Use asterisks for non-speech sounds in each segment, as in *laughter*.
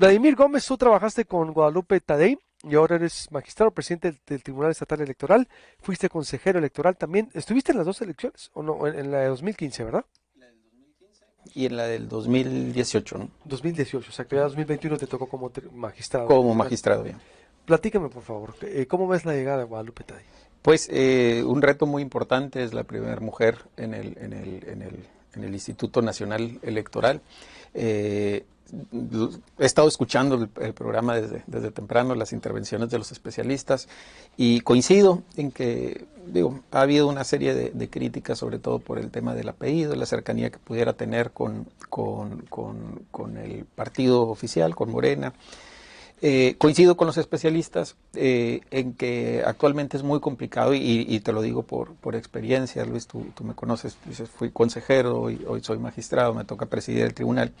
Vladimir Gómez, tú trabajaste con Guadalupe Tadei y ahora eres magistrado presidente del, Tribunal Estatal Electoral, fuiste consejero electoral también. ¿Estuviste en las dos elecciones o no? En, la de 2015, ¿verdad? La del 2015 Y en la del 2018, ¿no? 2018, o sea que ya 2021 te tocó como magistrado. Como magistrado, bien. Platícame, por favor, eh, ¿cómo ves la llegada de Guadalupe Tadei? Pues eh, un reto muy importante es la primera mujer en el, en el, en el, en el Instituto Nacional Electoral. Eh, he estado escuchando el, programa desde, desde, temprano, las intervenciones de los especialistas, y coincido en que, digo, ha habido una serie de, críticas, sobre todo por el tema del apellido, la cercanía que pudiera tener con, con, con, el partido oficial, con Morena. Eh, coincido con los especialistas eh, en que actualmente es muy complicado y, te lo digo por, por experiencia, Luis, tú, tú, me conoces, fui consejero, hoy soy magistrado, me toca presidir el tribunal.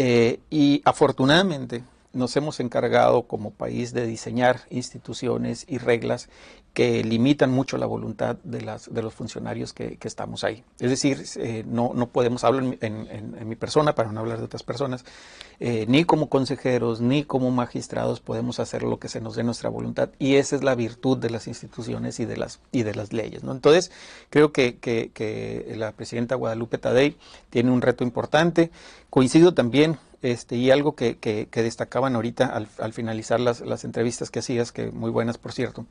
Eh, y afortunadamente nos hemos encargado como país de diseñar instituciones y reglas que limitan mucho la voluntad de, las, de los funcionarios que, estamos ahí. Es decir, eh, no, no, podemos, hablar en, mi persona para no hablar de otras personas, eh, ni como consejeros, ni como magistrados podemos hacer lo que se nos dé nuestra voluntad y esa es la virtud de las instituciones y de las, y de las leyes. ¿no? Entonces, creo que, que la presidenta Guadalupe Tadei tiene un reto importante. Coincido también este, y algo que, destacaban ahorita al, finalizar las, entrevistas que hacías, que muy buenas por cierto,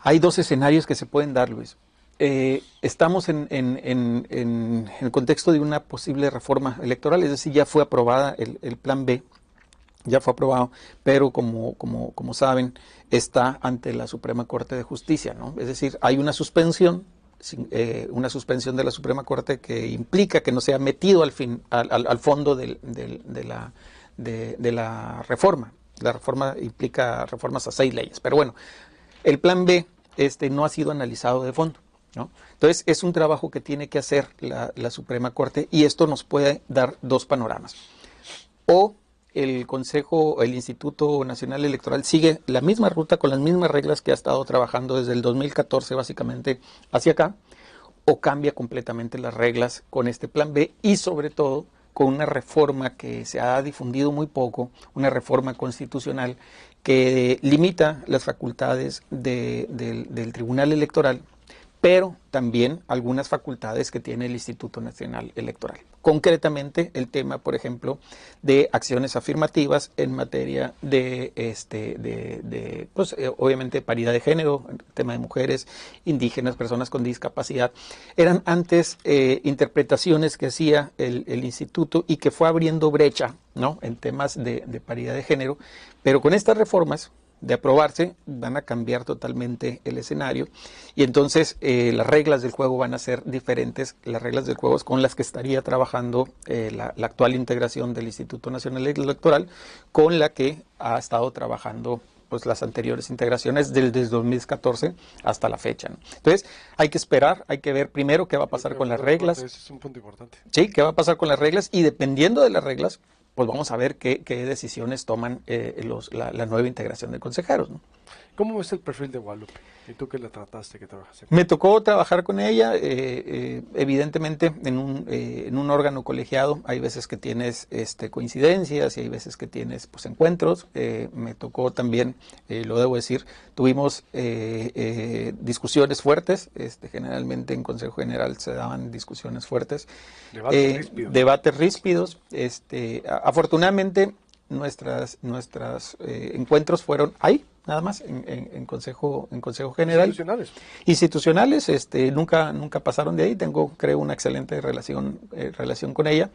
hay dos escenarios que se pueden dar, Luis. Eh, estamos en, el contexto de una posible reforma electoral, es decir, ya fue aprobada el, plan B, ya fue aprobado, pero como, como saben, está ante la Suprema Corte de Justicia, ¿no? Es decir, hay una suspensión eh, una suspensión de la Suprema Corte que implica que no sea metido al, fin, al, fondo de, la, de, la, reforma. La reforma implica reformas a seis leyes. Pero bueno, el plan B este, no ha sido analizado de fondo. ¿no? Entonces, es un trabajo que tiene que hacer la, la Suprema Corte y esto nos puede dar dos panoramas. O el Consejo, el Instituto Nacional Electoral sigue la misma ruta con las mismas reglas que ha estado trabajando desde el 2014 básicamente hacia acá, o cambia completamente las reglas con este plan B y sobre todo con una reforma que se ha difundido muy poco, una reforma constitucional que limita las facultades del Tribunal Electoral pero también algunas facultades que tiene el Instituto Nacional Electoral. Concretamente, el tema, por ejemplo, de acciones afirmativas en materia de, este, de, pues, eh, obviamente, paridad de género, tema de mujeres, indígenas, personas con discapacidad. Eran antes eh, interpretaciones que hacía el, instituto y que fue abriendo brecha ¿no? en temas de paridad de género, pero con estas reformas de aprobarse, van a cambiar totalmente el escenario y entonces eh, las reglas del juego van a ser diferentes, las reglas del juego con las que estaría trabajando eh, la, actual integración del Instituto Nacional Electoral, con la que ha estado trabajando pues las anteriores integraciones desde 2014 hasta la fecha. Entonces, hay que esperar, hay que ver primero qué va a pasar con las reglas. es un punto importante. Sí, qué va a pasar con las reglas y dependiendo de las reglas, pues vamos a ver qué, decisiones toman eh, la, nueva integración de consejeros. ¿Cómo es el perfil de Guadalupe? ¿Y tú que la trataste, que trabajaste? Me tocó trabajar con ella, eh, eh, evidentemente eh, en un, órgano colegiado hay veces que tienes este, coincidencias y hay veces que tienes pues, encuentros. me tocó también, lo debo decir, tuvimos discusiones fuertes, este, generalmente en Consejo General se daban discusiones fuertes. Debates ríspidos. Debates ríspidos. Este, afortunadamente nuestros nuestras, encuentros fueron ahí nada más en, en, consejo en consejo general institucionales institucionales este nunca nunca pasaron de ahí tengo creo una excelente relación eh, relación con ella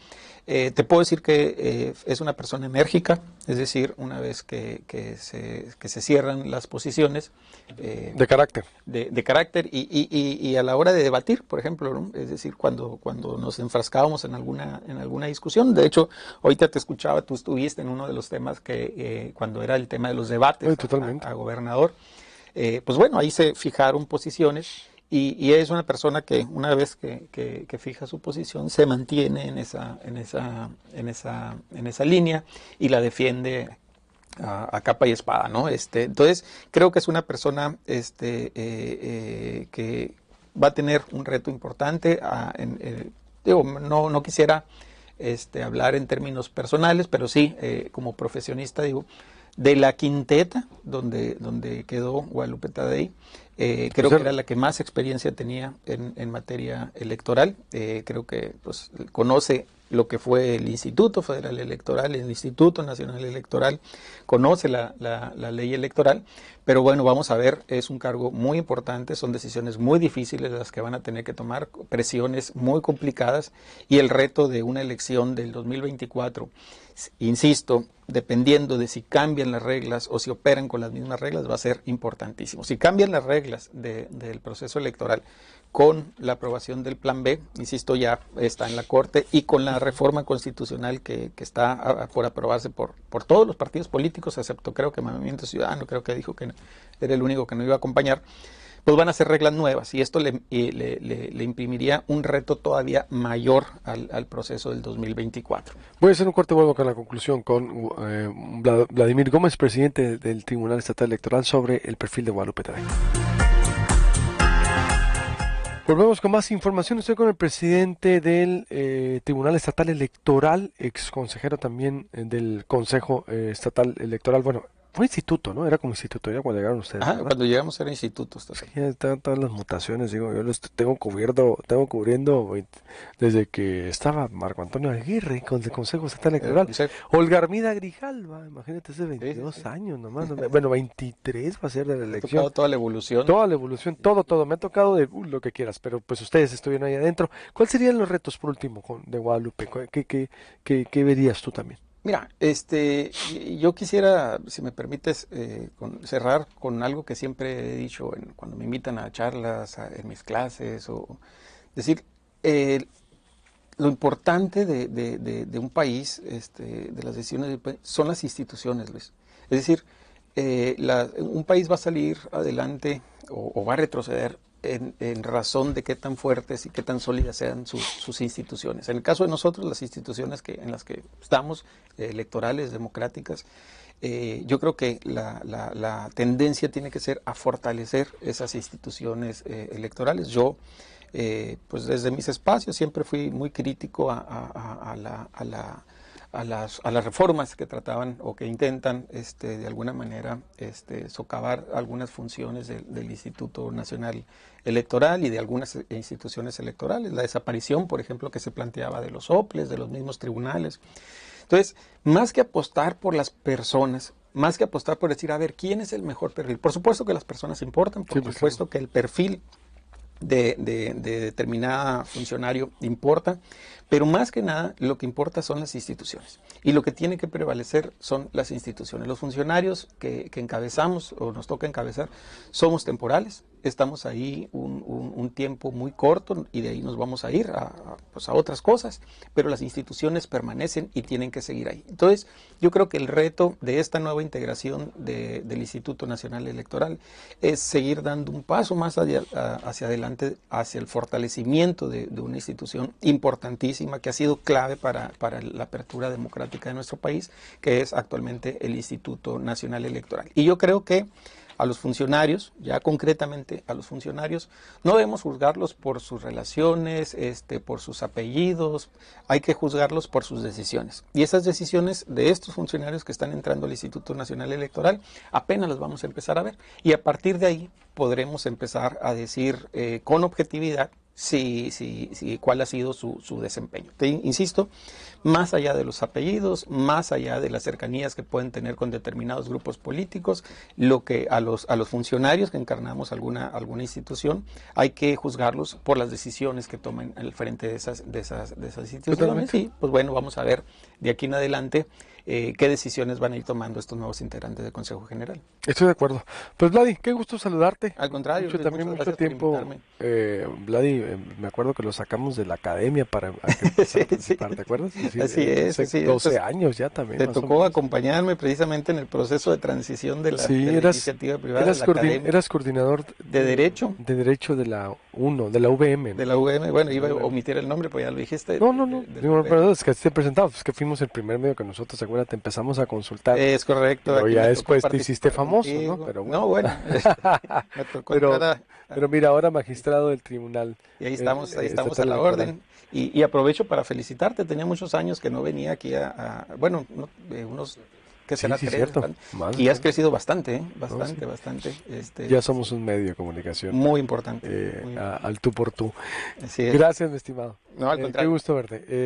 eh, te puedo decir que eh, es una persona enérgica es decir una vez que, que, se, que se cierran las posiciones de carácter de, carácter y, y, y, a la hora de debatir por ejemplo es decir cuando cuando nos enfrascábamos en alguna en alguna discusión de hecho ahorita te escuchaba tú estuviste en uno de los temas que cuando era el tema de los debates totalmente a gobernador, eh, pues bueno, ahí se fijaron posiciones y, es una persona que una vez que, fija su posición se mantiene en esa, en esa, en esa, en esa línea y la defiende a, capa y espada, ¿no? Este, entonces, creo que es una persona este, eh, eh, que va a tener un reto importante. no, quisiera este, hablar en términos personales, pero sí, como profesionista, digo, de la quinteta, donde, donde quedó Guadalupe Tadei. Eh, creo pues que era la que más experiencia tenía en, materia electoral. Eh, creo que pues, conoce lo que fue el Instituto Federal Electoral, el Instituto Nacional Electoral, conoce la, la, la, ley electoral, pero bueno, vamos a ver, es un cargo muy importante, son decisiones muy difíciles las que van a tener que tomar, presiones muy complicadas y el reto de una elección del 2024, insisto, dependiendo de si cambian las reglas o si operan con las mismas reglas, va a ser importantísimo. Si cambian las reglas del proceso electoral con la aprobación del Plan B, insisto, ya está en la Corte, y con la reforma constitucional que, está por aprobarse por, por todos los partidos políticos, excepto creo que Movimiento Ciudadano, creo que dijo que era el único que no iba a acompañar, pues van a ser reglas nuevas y esto le, imprimiría un reto todavía mayor al, al, proceso del 2024. Voy a hacer un corte vuelvo con la conclusión con eh, Vladimir Gómez, presidente del Tribunal Estatal Electoral, sobre el perfil de Guadalupe Volvemos con más información. Estoy con el presidente del eh, Tribunal Estatal Electoral, ex consejero también eh, del Consejo Estatal Electoral, bueno, fue instituto, ¿no? Era como instituto ya cuando llegaron ustedes. Ah, cuando llegamos era instituto. estaban todas las mutaciones, digo, yo los tengo cubierto, tengo cubriendo desde que estaba Marco Antonio Aguirre con el Consejo Estatal eh, Electoral. Olgar Olga Armida Grijalva, imagínate, hace 22 años nomás, *laughs* bueno, 23 va a ser de la elección. toda la evolución. Toda la evolución, todo, todo. Me ha tocado de uh, lo que quieras, pero pues ustedes estuvieron ahí adentro. ¿Cuáles serían los retos, por último, con, de Guadalupe? qué, qué, qué verías tú también? Mira, este, yo quisiera, si me permites, eh, cerrar con algo que siempre he dicho en, cuando me invitan a charlas, en mis clases, o decir, lo importante de, de, de, de un país, este, de las decisiones, son las instituciones, Luis. Es decir, eh, un país va a salir adelante o, o va a retroceder en, razón de qué tan fuertes y qué tan sólidas sean sus, instituciones. En el caso de nosotros, las instituciones que, en las que estamos, eh, electorales, democráticas, eh, yo creo que la, tendencia tiene que ser a fortalecer esas instituciones eh, electorales. Yo, pues desde mis espacios, siempre fui muy crítico a, la a las, a las reformas que trataban o que intentan este, de alguna manera este, socavar algunas funciones del Instituto Nacional Electoral y de algunas e, e instituciones electorales, la desaparición, por ejemplo, que se planteaba de los OPLES, de los mismos tribunales. Entonces, más que apostar por las personas, más que apostar por decir, a ver, ¿quién es el mejor perfil? Por supuesto que las personas importan, por supuesto que el perfil de, de, determinada funcionario importa, pero más que nada, lo que importa son las instituciones. Y lo que tiene que prevalecer son las instituciones. Los funcionarios que, encabezamos o nos toca encabezar somos temporales, estamos ahí un, tiempo muy corto y de ahí nos vamos a ir pues, a, otras cosas, pero las instituciones permanecen y tienen que seguir ahí. Entonces, yo creo que el reto de esta nueva integración de, del Instituto Nacional Electoral es seguir dando un paso más hacia, adelante, hacia el fortalecimiento de una institución importantísima que ha sido clave para, la apertura democrática de nuestro país, que es actualmente el Instituto Nacional Electoral. Y yo creo que a los funcionarios, ya concretamente a los funcionarios, no debemos juzgarlos por sus relaciones, este, por sus apellidos, hay que juzgarlos por sus decisiones. Y esas decisiones de estos funcionarios que están entrando al Instituto Nacional Electoral, apenas las vamos a empezar a ver. Y a partir de ahí podremos empezar a decir eh, con objetividad sí, sí, cuál ha sido su, su desempeño. Te insisto, más allá de los apellidos, más allá de las cercanías que pueden tener con determinados grupos políticos, lo que a los, a los funcionarios que encarnamos alguna, alguna institución, hay que juzgarlos por las decisiones que tomen al frente de esas, de esas, de esas instituciones. Sí, pues bueno, vamos a ver de aquí en adelante eh, qué decisiones van a ir tomando estos nuevos integrantes del Consejo General. Estoy de acuerdo. Pues Vladi, qué gusto saludarte. Al contrario. yo también mucho tiempo, eh, Vladi, eh, me acuerdo que lo sacamos de la academia para *laughs* ¿te acuerdas? Sí, Así es. 12 años ya también. Te tocó acompañarme precisamente en el proceso de transición de la, iniciativa privada. Eras, eras coordinador de, Derecho. De Derecho de la uno de la VM. De la VM, bueno, iba a omitir el nombre, pues ya lo dijiste. No, no, no. es que te presentamos, es que fuimos el primer medio que nosotros, según Ahora te empezamos a consultar. Es correcto. Pero ya después te hiciste famoso, ¿no? Pero bueno. No, bueno este, *laughs* pero, mira, ahora magistrado del tribunal. Y ahí estamos, ahí eh, estamos a la orden. Y, aprovecho para felicitarte. Tenía muchos años que no venía aquí a, bueno, eh, unos que se sí, sí, cierto. y has crecido bastante, ¿eh? bastante, bastante. Este, ya somos un medio de comunicación. Muy importante. Eh, al tú por tú. Gracias, mi estimado. No, al contrario. Qué gusto verte.